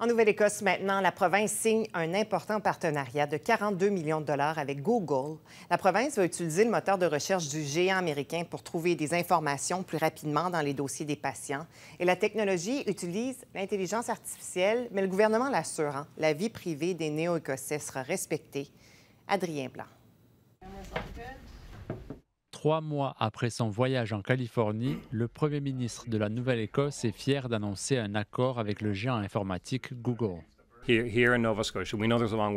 En Nouvelle-Écosse, maintenant, la province signe un important partenariat de 42 millions de dollars avec Google. La province va utiliser le moteur de recherche du géant américain pour trouver des informations plus rapidement dans les dossiers des patients. Et la technologie utilise l'intelligence artificielle, mais le gouvernement l'assurant, hein. la vie privée des Néo-Écossais sera respectée. Adrien Blanc. Trois mois après son voyage en Californie, le Premier ministre de la Nouvelle-Écosse est fier d'annoncer un accord avec le géant informatique Google. Nova Scotia, a long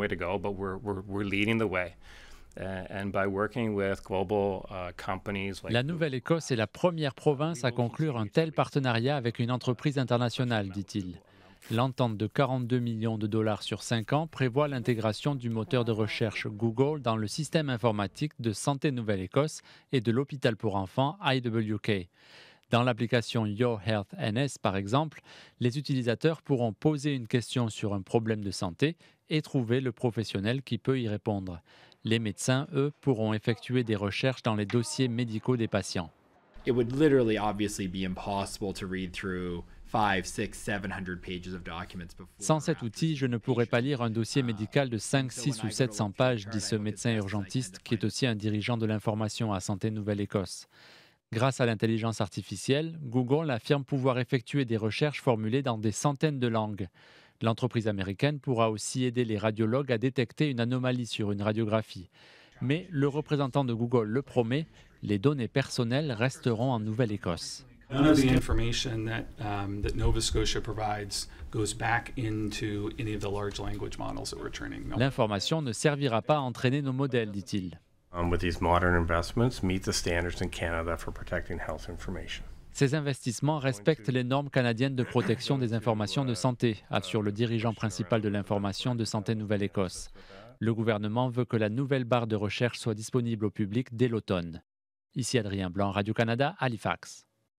La Nouvelle-Écosse est la première province à conclure un tel partenariat avec une entreprise internationale, dit-il. L'entente de 42 millions de dollars sur 5 ans prévoit l'intégration du moteur de recherche Google dans le système informatique de Santé Nouvelle-Écosse et de l'hôpital pour enfants IWK. Dans l'application Your Health NS, par exemple, les utilisateurs pourront poser une question sur un problème de santé et trouver le professionnel qui peut y répondre. Les médecins, eux, pourront effectuer des recherches dans les dossiers médicaux des patients. Sans cet outil, je ne pourrais pas lire un dossier ah, médical de 5, 6 ou 700 pages, dit ce médecin urgentiste qui est aussi un dirigeant de l'information à Santé Nouvelle-Écosse. Grâce à l'intelligence artificielle, Google affirme pouvoir effectuer des recherches formulées dans des centaines de langues. L'entreprise américaine pourra aussi aider les radiologues à détecter une anomalie sur une radiographie. Mais le représentant de Google le promet, les données personnelles resteront en Nouvelle-Écosse any of the large language models that we're training. L'information ne servira pas à entraîner nos modèles, dit-il. Ces investissements respectent les normes canadiennes de protection des informations de santé, assure le dirigeant principal de l'information de santé Nouvelle-Écosse. Le gouvernement veut que la nouvelle barre de recherche soit disponible au public dès l'automne. Ici Adrien Blanc, Radio-Canada, Halifax.